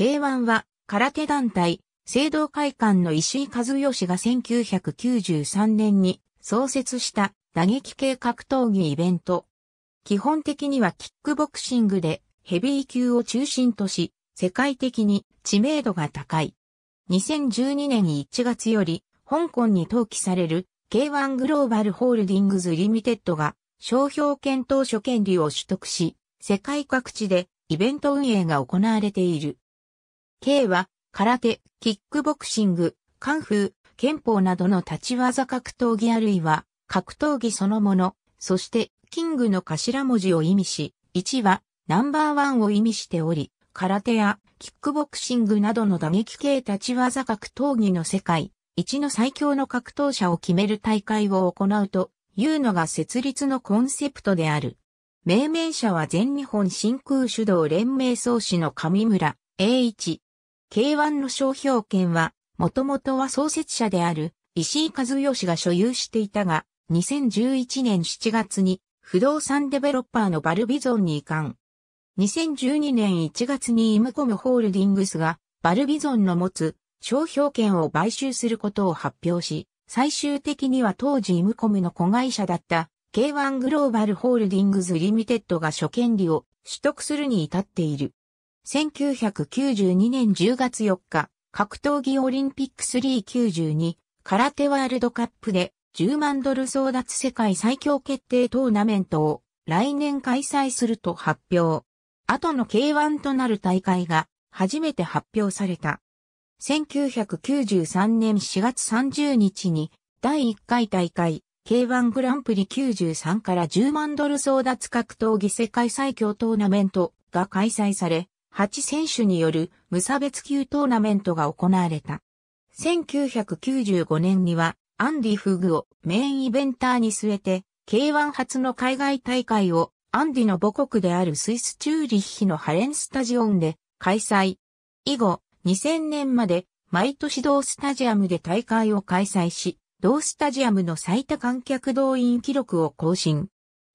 K1 は空手団体、聖堂会館の石井和義が1993年に創設した打撃系格闘技イベント。基本的にはキックボクシングでヘビー級を中心とし、世界的に知名度が高い。2012年1月より香港に登記される K1 グローバルホールディングズリミテッドが商標権討所権利を取得し、世界各地でイベント運営が行われている。K は、空手、キックボクシング、カンフー、憲法などの立ち技格闘技あるいは、格闘技そのもの、そして、キングの頭文字を意味し、1は、ナンバーワンを意味しており、空手や、キックボクシングなどの打撃系立ち技格闘技の世界、1の最強の格闘者を決める大会を行うと、いうのが設立のコンセプトである。命名者は全日本真空手導連盟創始の上村、栄一、K1 の商標権は、もともとは創設者である石井和義が所有していたが、2011年7月に不動産デベロッパーのバルビゾンに移管。2012年1月にイムコムホールディングスがバルビゾンの持つ商標権を買収することを発表し、最終的には当時イムコムの子会社だった K1 グローバルホールディングズリミテッドが諸権利を取得するに至っている。1992年10月4日、格闘技オリンピック392、空手ワールドカップで10万ドル争奪世界最強決定トーナメントを来年開催すると発表。後の K1 となる大会が初めて発表された。1993年4月30日に第1回大会 K1 グランプリ93から10万ドル争奪格闘技世界最強トーナメントが開催され、8選手による無差別級トーナメントが行われた。1995年にはアンディ・フグをメインイベンターに据えて K1 初の海外大会をアンディの母国であるスイスチューリッヒのハレンスタジオンで開催。以後2000年まで毎年同スタジアムで大会を開催し、同スタジアムの最多観客動員記録を更新。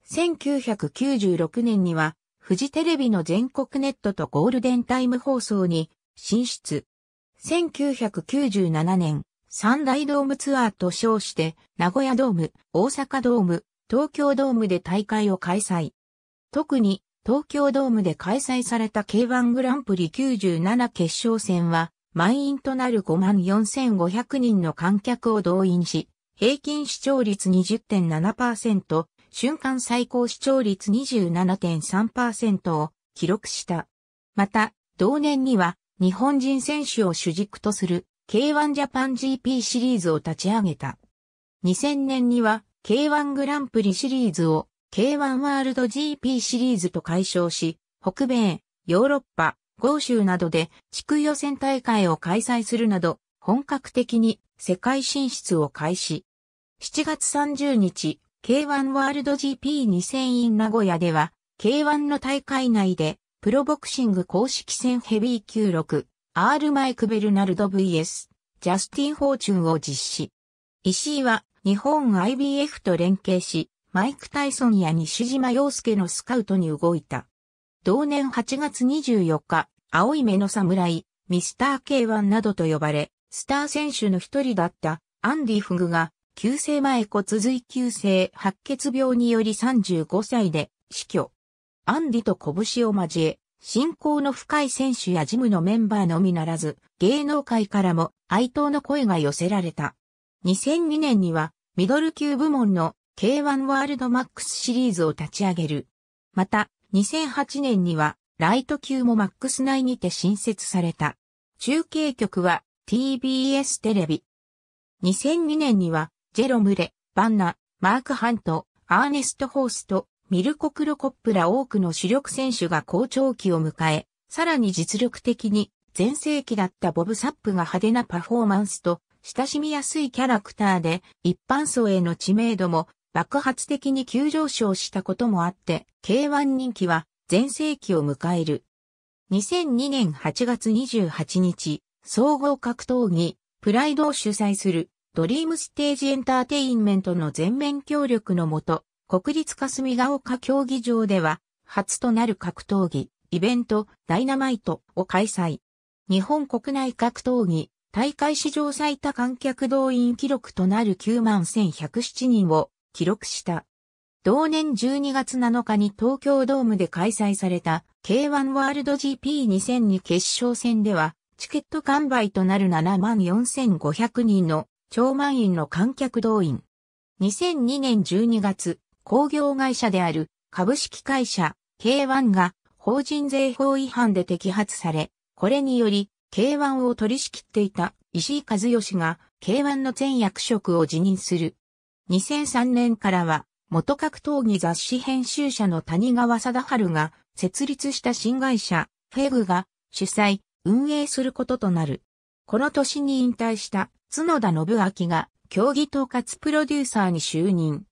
1996年にはフジテレビの全国ネットとゴールデンタイム放送に進出。1997年、三大ドームツアーと称して、名古屋ドーム、大阪ドーム、東京ドームで大会を開催。特に、東京ドームで開催された K1 グランプリ97決勝戦は、満員となる54,500人の観客を動員し、平均視聴率20.7%、瞬間最高視聴率27.3%を記録した。また、同年には日本人選手を主軸とする K1 ジャパン GP シリーズを立ち上げた。2000年には K1 グランプリシリーズを K1 ワールド GP シリーズと解消し、北米、ヨーロッパ、豪州などで地区予選大会を開催するなど、本格的に世界進出を開始。7月30日、K1 ワールド GP2000 in 名古屋では、K1 の大会内で、プロボクシング公式戦ヘビー級6、R マイク・ベルナルド VS、ジャスティン・フォーチュンを実施。石井は、日本 IBF と連携し、マイク・タイソンや西島洋介のスカウトに動いた。同年8月24日、青い目の侍、ミスター K1 などと呼ばれ、スター選手の一人だったアンディ・フグが急性前骨髄急性白血病により35歳で死去。アンディと拳を交え、信仰の深い選手やジムのメンバーのみならず、芸能界からも哀悼の声が寄せられた。2002年には、ミドル級部門の K1 ワールドマックスシリーズを立ち上げる。また、2008年には、ライト級もマックス内にて新設された。中継局は TBS テレビ。2002年には、ジェロムレ、バンナ、マーク・ハント、アーネスト・ホースト、ミルコ・クロコップら多くの主力選手が好調期を迎え、さらに実力的に前世紀だったボブ・サップが派手なパフォーマンスと親しみやすいキャラクターで一般層への知名度も爆発的に急上昇したこともあって、K1 人気は全盛期を迎える。2002年8月28日、総合格闘技、プライドを主催するドリームステージエンターテインメントの全面協力のもと、国立霞ヶ丘競技場では、初となる格闘技、イベント、ダイナマイトを開催。日本国内格闘技、大会史上最多観客動員記録となる9万1107人を記録した。同年12月7日に東京ドームで開催された K1 ワールド GP2002 決勝戦では、チケット完売となる7万4500人の超満員の観客動員。2002年12月、工業会社である株式会社 K1 が法人税法違反で摘発され、これにより K1 を取り仕切っていた石井和義が K1 の全役職を辞任する。2003年からは元格闘技雑誌編集者の谷川貞治が設立した新会社フェグが主催、運営することとなる。この年に引退した角田信明が競技統括プロデューサーに就任。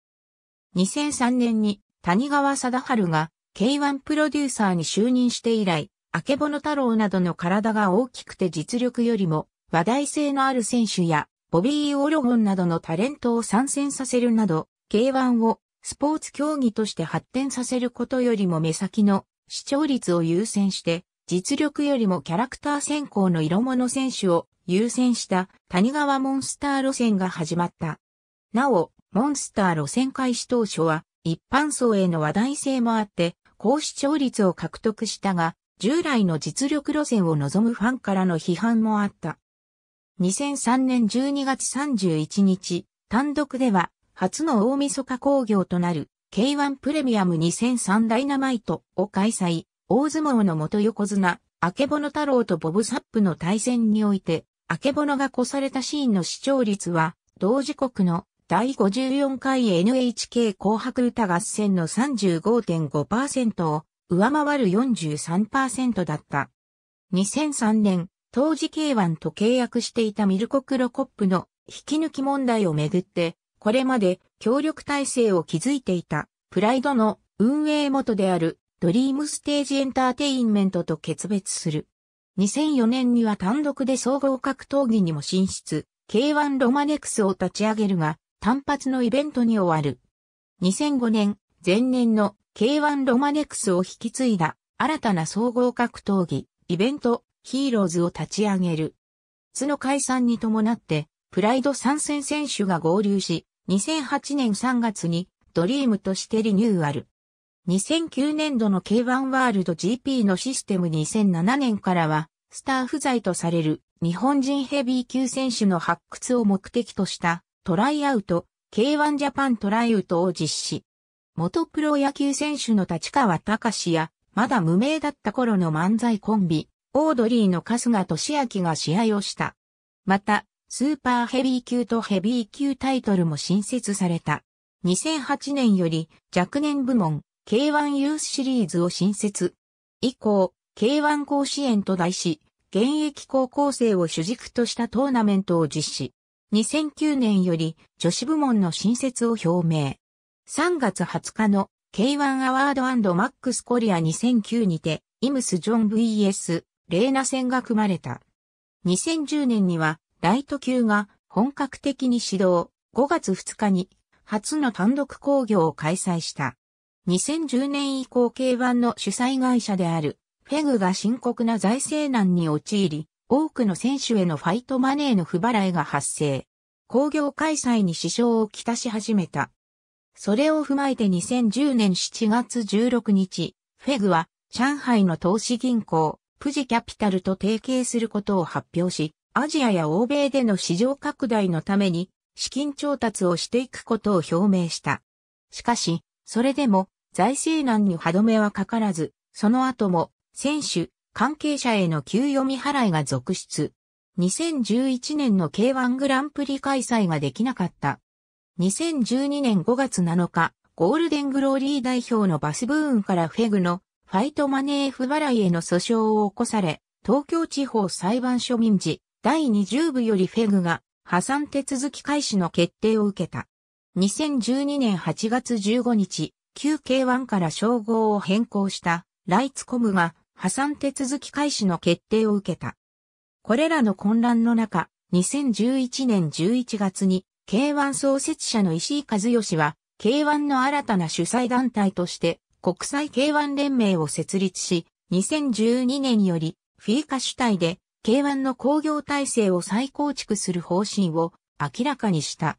2003年に谷川貞治が K1 プロデューサーに就任して以来、あけぼの太郎などの体が大きくて実力よりも話題性のある選手やボビー・オロゴンなどのタレントを参戦させるなど、K1 をスポーツ競技として発展させることよりも目先の視聴率を優先して、実力よりもキャラクター選考の色物選手を優先した谷川モンスター路線が始まった。なお、モンスター路線開始当初は一般層への話題性もあって、高視聴率を獲得したが、従来の実力路線を望むファンからの批判もあった。2003年12月31日、単独では初の大晦日工業となる K1 プレミアム2003ダイナマイトを開催、大相撲の元横綱、明けぼの太郎とボブサップの対戦において、化け物が越されたシーンの視聴率は、同時刻の第54回 NHK 紅白歌合戦の35.5%を上回る43%だった。2003年、当時 K1 と契約していたミルコ・クロコップの引き抜き問題をめぐって、これまで協力体制を築いていたプライドの運営元であるドリームステージエンターテインメントと決別する。2004年には単独で総合格闘技にも進出、K1 ロマネクスを立ち上げるが、単発のイベントに終わる。2005年、前年の K1 ロマネクスを引き継いだ新たな総合格闘技、イベント、ヒーローズを立ち上げる。津の解散に伴って、プライド参戦選手が合流し、2008年3月にドリームとしてリニューアル。2009年度の K1 ワールド GP のシステム2007年からは、スター不在とされる日本人ヘビー級選手の発掘を目的としたトライアウト、K1 ジャパントライアウトを実施。元プロ野球選手の立川隆や、まだ無名だった頃の漫才コンビ、オードリーの春日俊明が試合をした。また、スーパーヘビー級とヘビー級タイトルも新設された。2008年より若年部門、K1 ユースシリーズを新設。以降、K1 甲子園と題し、現役高校生を主軸としたトーナメントを実施。2009年より女子部門の新設を表明。3月20日の K1 アワードマックスコリア2009にて、イムス・ジョン VS、レーナ戦が組まれた。2010年には、ライト級が本格的に始動、5月2日に、初の単独工業を開催した。2010年以降 K1 の主催会社である、フェグが深刻な財政難に陥り、多くの選手へのファイトマネーの不払いが発生。工業開催に支障をきたし始めた。それを踏まえて2010年7月16日、フェグは上海の投資銀行、プジキャピタルと提携することを発表し、アジアや欧米での市場拡大のために資金調達をしていくことを表明した。しかし、それでも財政難に歯止めはかからず、その後も選手、関係者への給与未払いが続出。2011年の K1 グランプリ開催ができなかった。2012年5月7日、ゴールデングローリー代表のバスブーンからフェグのファイトマネー不払いへの訴訟を起こされ、東京地方裁判所民事第20部よりフェグが破産手続き開始の決定を受けた。2012年8月15日、旧 K1 から称号を変更したライツコムが破産手続き開始の決定を受けた。これらの混乱の中、2011年11月に K1 創設者の石井和義は K1 の新たな主催団体として国際 K1 連盟を設立し、2012年よりフィーカ主体で K1 の工業体制を再構築する方針を明らかにした。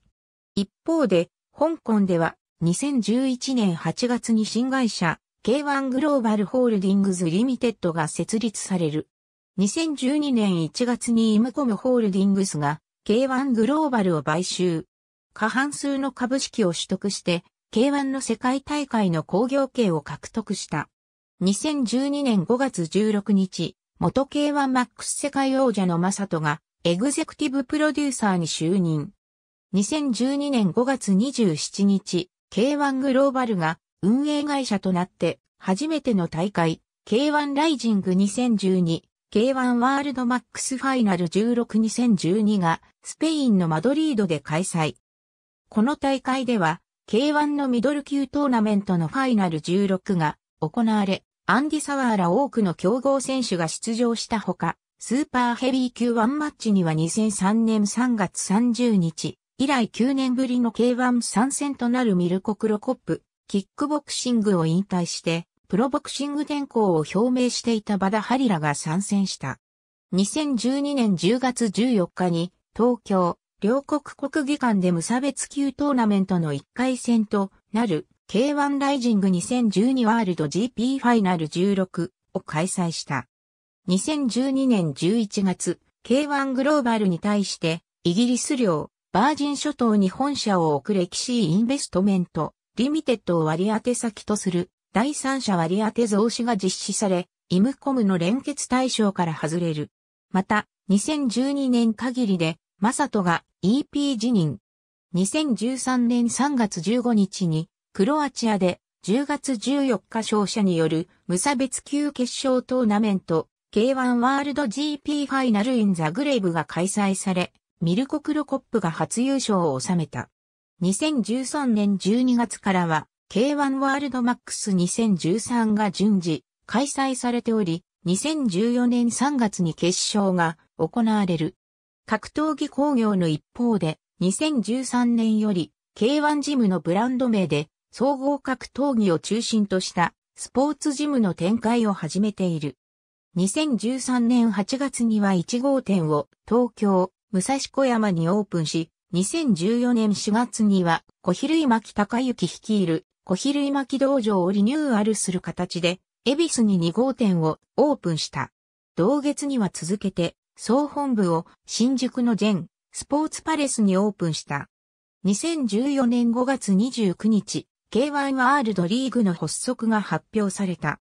一方で、香港では2011年8月に新会社 K1 グローバルホールディングズリミテッドが設立される。2012年1月にイムコムホールディングスが K1 グローバルを買収。過半数の株式を取得して K1 の世界大会の工業権を獲得した。2012年5月16日、元 K1 マックス世界王者のマサトがエグゼクティブプロデューサーに就任。2012年5月27日、K1 グローバルが運営会社となって初めての大会、K1 ライジング 2012K1 ワールドマックスファイナル162012がスペインのマドリードで開催。この大会では K1 のミドル級トーナメントのファイナル16が行われ、アンディ・サワーら多くの競合選手が出場したほか、スーパーヘビー級ワンマッチには2003年3月30日、以来9年ぶりの K1 参戦となるミルコ・クロコップ、キックボクシングを引退して、プロボクシング転向を表明していたバダ・ハリラが参戦した。2012年10月14日に、東京、両国国技館で無差別級トーナメントの1回戦となる K1 ライジング2012ワールド GP ファイナル16を開催した。2012年11月、K1 グローバルに対してイギリス領バージン諸島に本社を置く歴史インベストメント、リミテッドを割り当て先とする第三者割当て増資が実施され、イムコムの連結対象から外れる。また、2012年限りで、マサトが EP 辞任。2013年3月15日に、クロアチアで10月14日勝者による無差別級決勝トーナメント K1 ワールド GP ファイナルインザグレイブが開催され、ミルコ・クロコップが初優勝を収めた。2013年12月からは、K1 ワールドマックス2013が順次開催されており、2014年3月に決勝が行われる。格闘技工業の一方で、2013年より K1 ジムのブランド名で総合格闘技を中心としたスポーツジムの展開を始めている。2013年8月には1号店を東京、武蔵小山にオープンし、2014年4月には、小比類巻高之率いる、小比類巻道場をリニューアルする形で、恵比寿に2号店をオープンした。同月には続けて、総本部を新宿の全スポーツパレスにオープンした。2014年5月29日、K1 ワールドリーグの発足が発表された。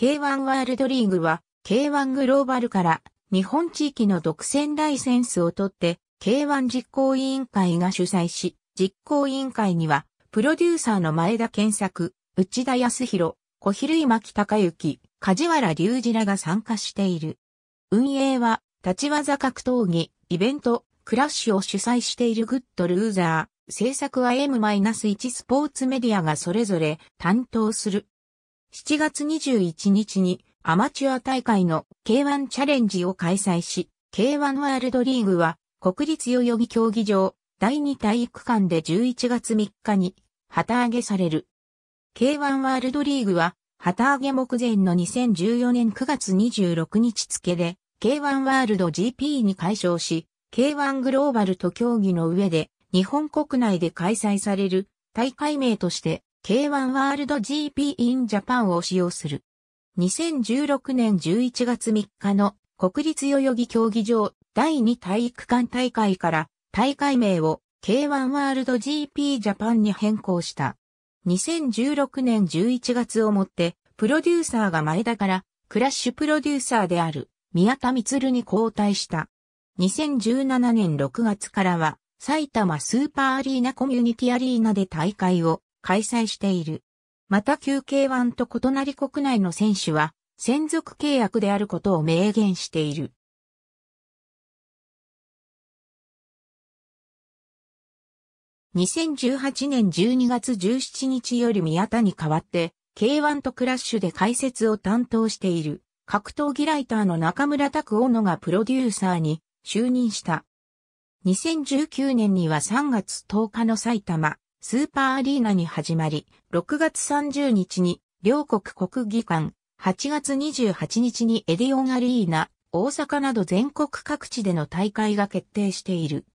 K1 ワールドリーグは、K1 グローバルから日本地域の独占ライセンスを取って、K1 実行委員会が主催し、実行委員会には、プロデューサーの前田健作、内田康弘、小比類牧隆之、梶原隆二らが参加している。運営は、立ち技格闘技、イベント、クラッシュを主催しているグッドルーザー、制作は M-1 スポーツメディアがそれぞれ担当する。7月21日にアマチュア大会の K1 チャレンジを開催し、K1 ワールドリーグは国立代々木競技場第2体育館で11月3日に旗揚げされる。K1 ワールドリーグは旗揚げ目前の2014年9月26日付で K1 ワールド GP に解消し、K1 グローバルと競技の上で日本国内で開催される大会名として K1 ワールド GP in Japan を使用する。2016年11月3日の国立代々木競技場第2体育館大会から大会名を K1 ワールド GP ジャパンに変更した。2016年11月をもってプロデューサーが前田からクラッシュプロデューサーである宮田光に交代した。2017年6月からは埼玉スーパーアリーナコミュニティアリーナで大会を開催している。また旧 K1 と異なり国内の選手は、専属契約であることを明言している。2018年12月17日より宮田に代わって、K1 とクラッシュで解説を担当している、格闘技ライターの中村拓斧がプロデューサーに就任した。2019年には3月10日の埼玉、スーパーアリーナに始まり、6月30日に両国国技館、8月28日にエディオンアリーナ、大阪など全国各地での大会が決定している。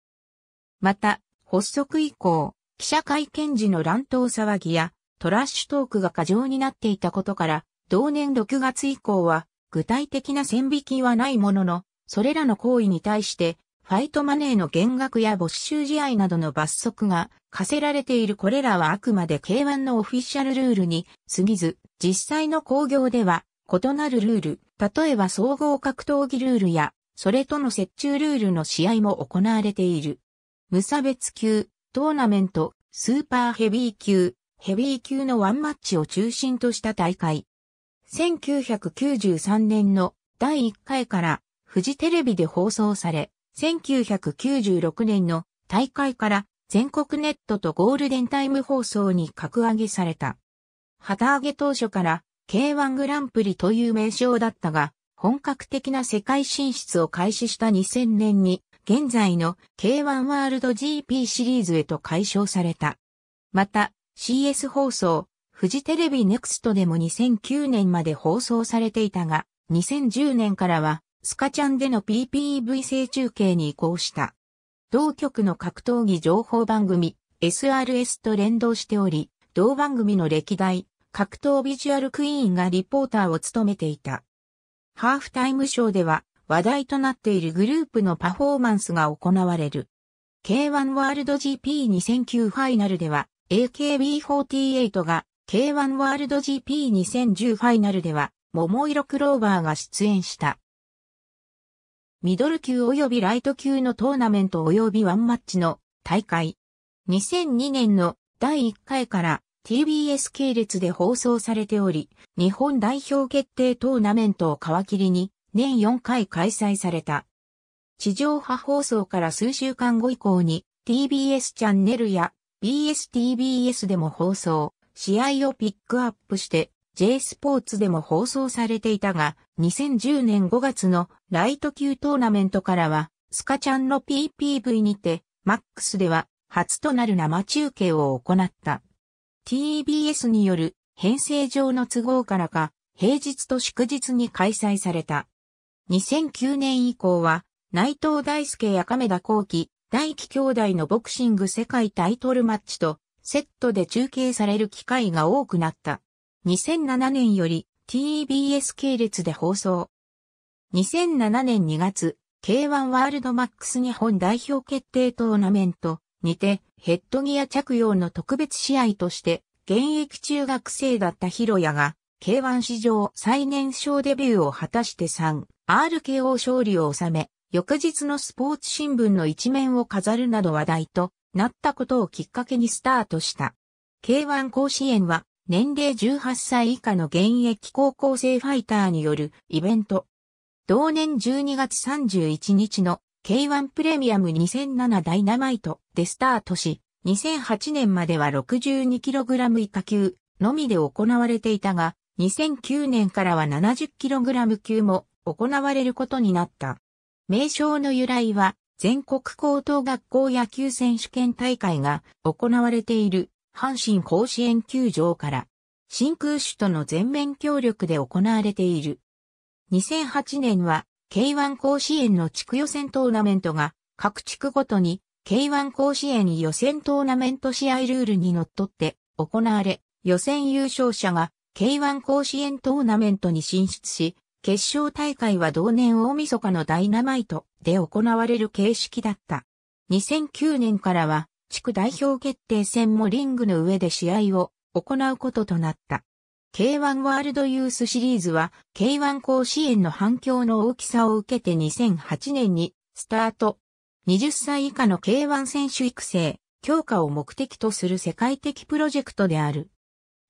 また、発足以降、記者会見時の乱闘騒ぎやトラッシュトークが過剰になっていたことから、同年6月以降は具体的な線引きはないものの、それらの行為に対して、ファイトマネーの減額や没収試合などの罰則が課せられているこれらはあくまで K1 のオフィシャルルールに過ぎず、実際の工業では異なるルール、例えば総合格闘技ルールや、それとの折衷ルールの試合も行われている。無差別級、トーナメント、スーパーヘビー級、ヘビー級のワンマッチを中心とした大会。1993年の第1回からフジテレビで放送され、1996年の大会から全国ネットとゴールデンタイム放送に格上げされた。旗揚げ当初から K1 グランプリという名称だったが、本格的な世界進出を開始した2000年に、現在の K1 ワールド GP シリーズへと解消された。また、CS 放送、フジテレビネクストでも2009年まで放送されていたが、2010年からは、スカチャンでの PPV 制中継に移行した。同局の格闘技情報番組 SRS と連動しており、同番組の歴代格闘ビジュアルクイーンがリポーターを務めていた。ハーフタイムショーでは話題となっているグループのパフォーマンスが行われる。K1 ワールド GP2009 ファイナルでは AKB48 が K1 ワールド GP2010 ファイナルでは桃色クローバーが出演した。ミドル級及びライト級のトーナメント及びワンマッチの大会。2002年の第1回から TBS 系列で放送されており、日本代表決定トーナメントを皮切りに年4回開催された。地上波放送から数週間後以降に TBS チャンネルや BSTBS でも放送、試合をピックアップして J スポーツでも放送されていたが、2010年5月のライト級トーナメントからは、スカちゃんの PPV にて、マックスでは初となる生中継を行った。TBS による編成上の都合からか、平日と祝日に開催された。2009年以降は、内藤大輔や亀田光輝、大輝兄弟のボクシング世界タイトルマッチと、セットで中継される機会が多くなった。2007年より TBS 系列で放送。2007年2月、K1 ワールドマックス日本代表決定トーナメントにてヘッドギア着用の特別試合として現役中学生だったヒロヤが K1 史上最年少デビューを果たして 3RKO 勝利を収め、翌日のスポーツ新聞の一面を飾るなど話題となったことをきっかけにスタートした。K1 甲子園は年齢18歳以下の現役高校生ファイターによるイベント。同年12月31日の K1 プレミアム2007ダイナマイトでスタートし、2008年までは 62kg 以下級のみで行われていたが、2009年からは 70kg 級も行われることになった。名称の由来は、全国高等学校野球選手権大会が行われている阪神甲子園球場から、真空種との全面協力で行われている。2008年は、K1 甲子園の地区予選トーナメントが、各地区ごとに、K1 甲子園予選トーナメント試合ルールにのっとって行われ、予選優勝者が K1 甲子園トーナメントに進出し、決勝大会は同年大晦日のダイナマイトで行われる形式だった。2009年からは地区代表決定戦もリングの上で試合を行うこととなった。K1 ワールドユースシリーズは K1 甲子園の反響の大きさを受けて2008年にスタート。20歳以下の K1 選手育成、強化を目的とする世界的プロジェクトである。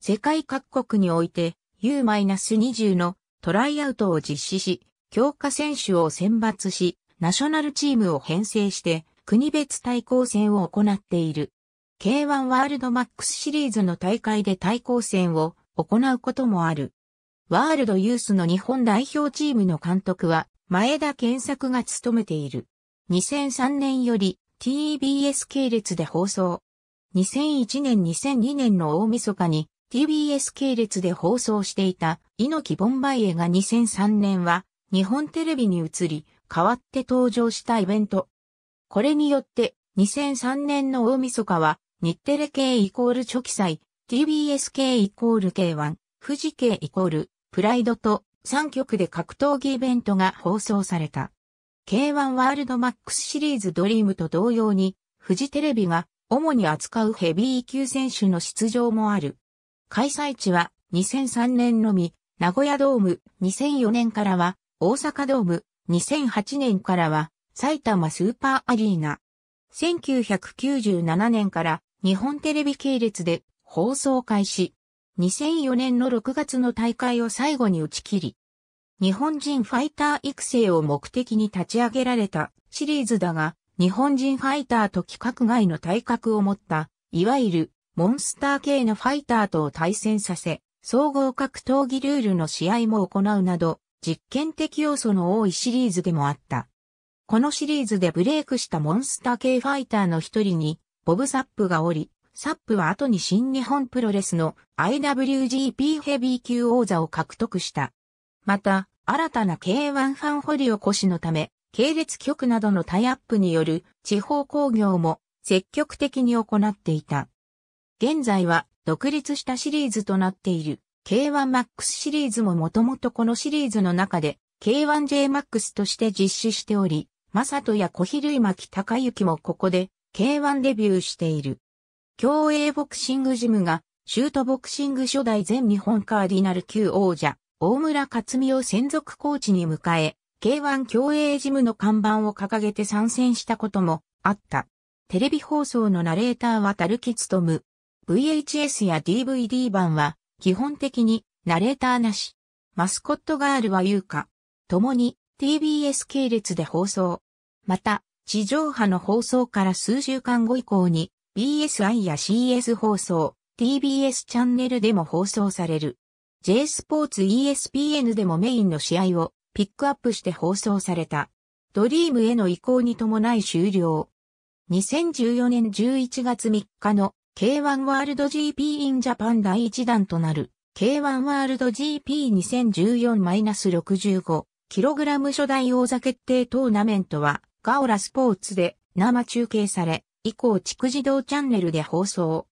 世界各国において U-20 のトライアウトを実施し、強化選手を選抜し、ナショナルチームを編成して、国別対抗戦を行っている。K1 ワールドマックスシリーズの大会で対抗戦を行うこともある。ワールドユースの日本代表チームの監督は前田健作が務めている。2003年より TBS 系列で放送。2001年2002年の大晦日に TBS 系列で放送していた猪木ボンバイエが2003年は日本テレビに移り、代わって登場したイベントこれによって、2003年の大晦日は、日テレ系イコール初期祭、TBS 系イコール K1、富士系イコール、プライドと3曲で格闘技イベントが放送された。K1 ワールドマックスシリーズドリームと同様に、富士テレビが主に扱うヘビー級選手の出場もある。開催地は2003年のみ、名古屋ドーム、2004年からは大阪ドーム、2008年からは埼玉スーパーアリーナ。1997年から日本テレビ系列で放送開始。2004年の6月の大会を最後に打ち切り、日本人ファイター育成を目的に立ち上げられたシリーズだが、日本人ファイターと規格外の体格を持った、いわゆるモンスター系のファイターとを対戦させ、総合格闘技ルールの試合も行うなど、実験的要素の多いシリーズでもあった。このシリーズでブレイクしたモンスター系ファイターの一人に、ボブ・サップがおり、サップは後に新日本プロレスの IWGP ヘビー級王座を獲得した。また、新たな K1 ファン掘り起こしのため、系列局などのタイアップによる地方工業も積極的に行っていた。現在は独立したシリーズとなっている K1MAX シリーズももともとこのシリーズの中で K1JMAX として実施しており、正人や小比類巻高幸もここで K1 デビューしている。競泳ボクシングジムがシュートボクシング初代全日本カーディナル級王者、大村克美を専属コーチに迎え、K1 競泳ジムの看板を掲げて参戦したこともあった。テレビ放送のナレーターはたるきつとむ。VHS や DVD 版は基本的にナレーターなし。マスコットガールは優香。共に TBS 系列で放送。また、地上波の放送から数週間後以降に BSI や CS 放送、TBS チャンネルでも放送される。J スポーツ ESPN でもメインの試合をピックアップして放送された。ドリームへの移行に伴い終了。2014年11月3日の K1 ワールド GP in Japan 第1弾となる K1 ワールド GP2014-65kg 初代王座決定トーナメントはガオラスポーツで生中継され、以降畜児童チャンネルで放送。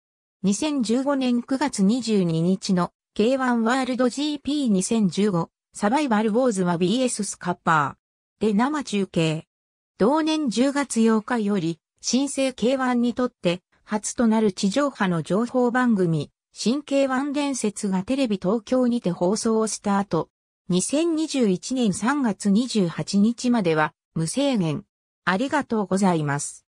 2015年9月22日の K1 ワールド GP2015 サバイバルウォーズは BS スカッパーで生中継。同年10月8日より新生 K1 にとって初となる地上波の情報番組新 K1 伝説がテレビ東京にて放送をスタート。2021年3月28日までは無制限。ありがとうございます。